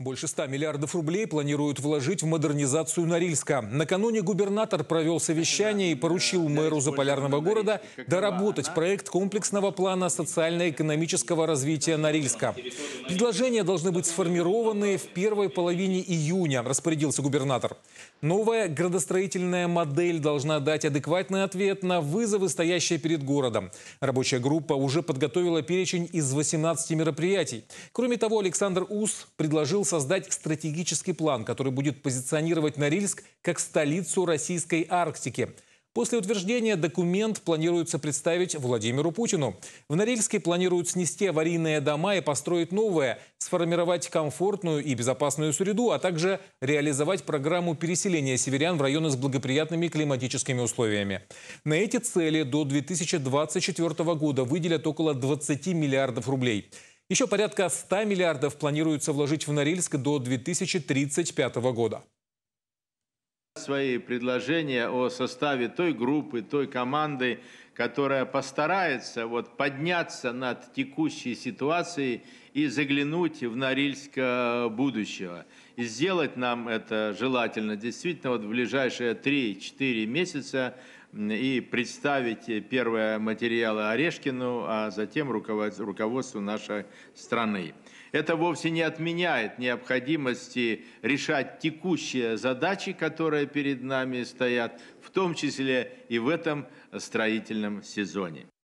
Больше 100 миллиардов рублей планируют вложить в модернизацию Норильска. Накануне губернатор провел совещание и поручил мэру заполярного города доработать проект комплексного плана социально-экономического развития Норильска. Предложения должны быть сформированы в первой половине июня, распорядился губернатор. Новая градостроительная модель должна дать адекватный ответ на вызовы, стоящие перед городом. Рабочая группа уже подготовила перечень из 18 мероприятий. Кроме того, Александр Ус предложил создать стратегический план, который будет позиционировать Норильск как столицу российской Арктики. После утверждения документ планируется представить Владимиру Путину. В Норильске планируют снести аварийные дома и построить новые, сформировать комфортную и безопасную среду, а также реализовать программу переселения северян в районы с благоприятными климатическими условиями. На эти цели до 2024 года выделят около 20 миллиардов рублей. Еще порядка 100 миллиардов планируется вложить в Норильск до 2035 года. Свои предложения о составе той группы, той команды, которая постарается вот подняться над текущей ситуацией и заглянуть в Норильск э, будущего. И сделать нам это желательно действительно вот в ближайшие 3-4 месяца – и представить первые материалы Орешкину, а затем руководству нашей страны. Это вовсе не отменяет необходимости решать текущие задачи, которые перед нами стоят, в том числе и в этом строительном сезоне.